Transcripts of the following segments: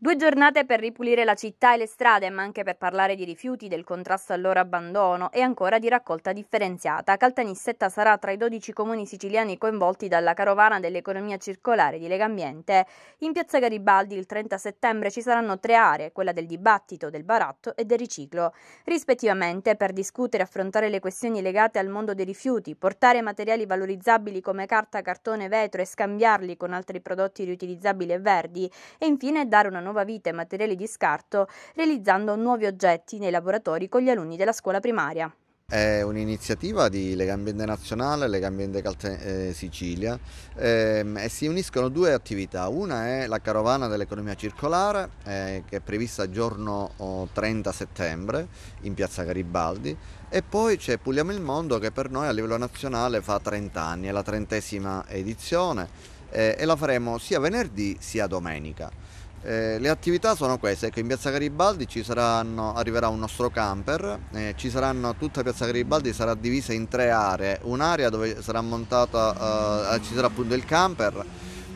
Due giornate per ripulire la città e le strade, ma anche per parlare di rifiuti, del contrasto al loro abbandono e ancora di raccolta differenziata. Caltanissetta sarà tra i 12 comuni siciliani coinvolti dalla carovana dell'economia circolare di Legambiente. In piazza Garibaldi il 30 settembre ci saranno tre aree, quella del dibattito, del baratto e del riciclo, rispettivamente per discutere e affrontare le questioni legate al mondo dei rifiuti, portare materiali valorizzabili come carta, cartone, vetro e scambiarli con altri prodotti riutilizzabili e verdi e infine dare una nuova vita e materiali di scarto, realizzando nuovi oggetti nei laboratori con gli alunni della scuola primaria. È un'iniziativa di Legambiente Nazionale e Legambiente Calte eh, Sicilia eh, e si uniscono due attività. Una è la carovana dell'economia circolare eh, che è prevista giorno 30 settembre in piazza Garibaldi e poi c'è Puliamo il Mondo che per noi a livello nazionale fa 30 anni, è la trentesima edizione eh, e la faremo sia venerdì sia domenica. Eh, le attività sono queste, ecco, in Piazza Garibaldi saranno, arriverà un nostro camper, eh, saranno, tutta Piazza Garibaldi sarà divisa in tre aree, un'area dove sarà montata, eh, ci sarà appunto il camper,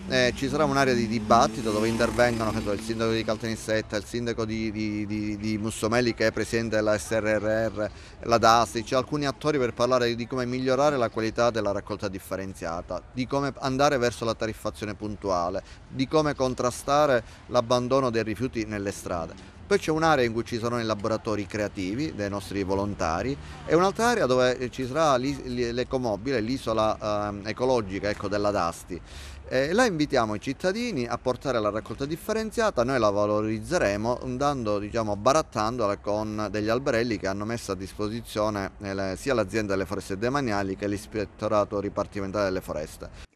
eh, ci sarà un'area di dibattito dove intervengono so, il sindaco di Caltanissetta, il sindaco di, di, di, di, Mussomelli che è presidente della SRRR, la DASI, cioè alcuni attori per parlare di come migliorare la qualità della raccolta differenziata, di come andare verso la tariffazione puntuale, di come contrastare l'abbandono dei rifiuti nelle strade. Poi c'è un'area in cui ci saranno i laboratori creativi dei nostri volontari e un'altra area dove ci sarà l'ecomobile, l'isola eh, ecologica ecco, della Dasti. Eh, la invitiamo i cittadini a portare la raccolta differenziata, noi la valorizzeremo andando, diciamo, barattandola con degli alberelli che hanno messo a disposizione eh, sia l'azienda delle foreste demaniali che l'ispettorato ripartimentale delle foreste.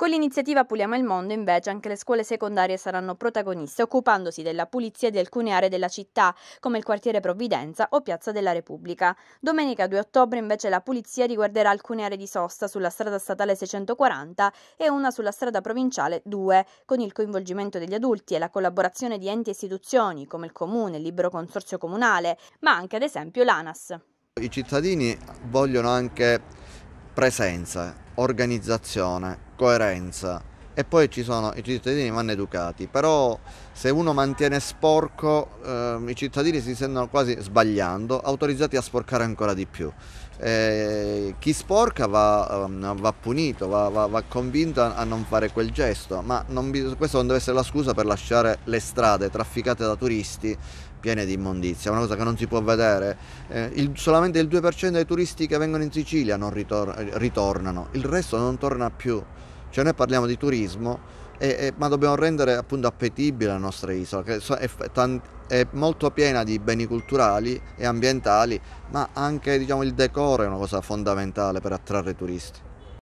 Con l'iniziativa Puliamo il Mondo invece anche le scuole secondarie saranno protagoniste occupandosi della pulizia di alcune aree della città come il quartiere Provvidenza o Piazza della Repubblica. Domenica 2 ottobre invece la pulizia riguarderà alcune aree di sosta sulla strada statale 640 e una sulla strada provinciale 2 con il coinvolgimento degli adulti e la collaborazione di enti e istituzioni come il comune, il libero consorzio comunale ma anche ad esempio l'ANAS. I cittadini vogliono anche presenza, organizzazione coerenza e poi ci sono i cittadini vanno educati, però se uno mantiene sporco eh, i cittadini si sentono quasi sbagliando, autorizzati a sporcare ancora di più. Eh, chi sporca va, ehm, va punito, va, va, va, convinto a, non fare quel gesto, ma non, questa non deve essere la scusa per lasciare le strade trafficate da turisti piene di immondizia, una cosa che non si può vedere. Eh, il, solamente il 2% dei turisti che vengono in Sicilia non ritor- ritornano, il resto non torna più. Cioè noi parliamo di turismo, e, e, ma dobbiamo rendere appunto appetibile la nostra isola, che è, è, molto piena di beni culturali e ambientali, ma anche diciamo, il decoro è una cosa fondamentale per attrarre i turisti.